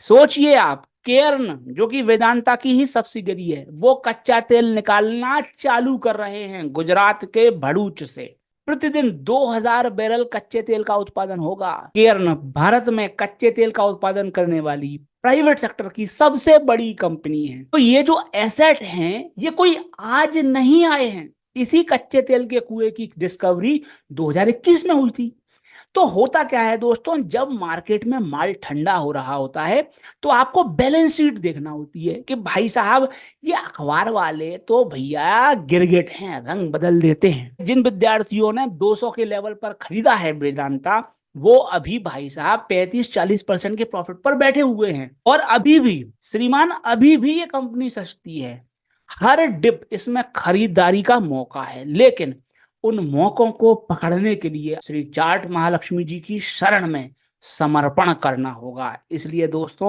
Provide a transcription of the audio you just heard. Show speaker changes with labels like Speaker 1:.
Speaker 1: सोचिए आप केर्न जो कि वेदांता की ही सब्सिडरी है वो कच्चा तेल निकालना चालू कर रहे हैं गुजरात के भड़ूच से प्रतिदिन 2000 बैरल कच्चे तेल का उत्पादन होगा केर्न भारत में कच्चे तेल का उत्पादन करने वाली प्राइवेट सेक्टर की सबसे बड़ी कंपनी है तो ये जो एसेट हैं ये कोई आज नहीं आए हैं इसी कच्चे तेल के कुएं की डिस्कवरी 2021 में हुई थी तो होता क्या है दोस्तों जब मार्केट में माल ठंडा हो रहा होता है तो आपको बैलेंस शीट देखना होती है कि भाई साहब ये अखबार वाले तो भैया गिरगिट हैं रंग बदल देते हैं जिन विद्यार्थियों ने 200 के लेवल पर खरीदा है वेदांता वो अभी भाई साहब 35-40 परसेंट के प्रॉफिट पर बैठे हुए हैं और अभी भी श्रीमान अभी भी ये कंपनी सस्ती है हर डिप इसमें खरीदारी का मौका है लेकिन उन मौकों को पकड़ने के लिए श्री चाट महालक्ष्मी जी की शरण में समर्पण करना होगा इसलिए दोस्तों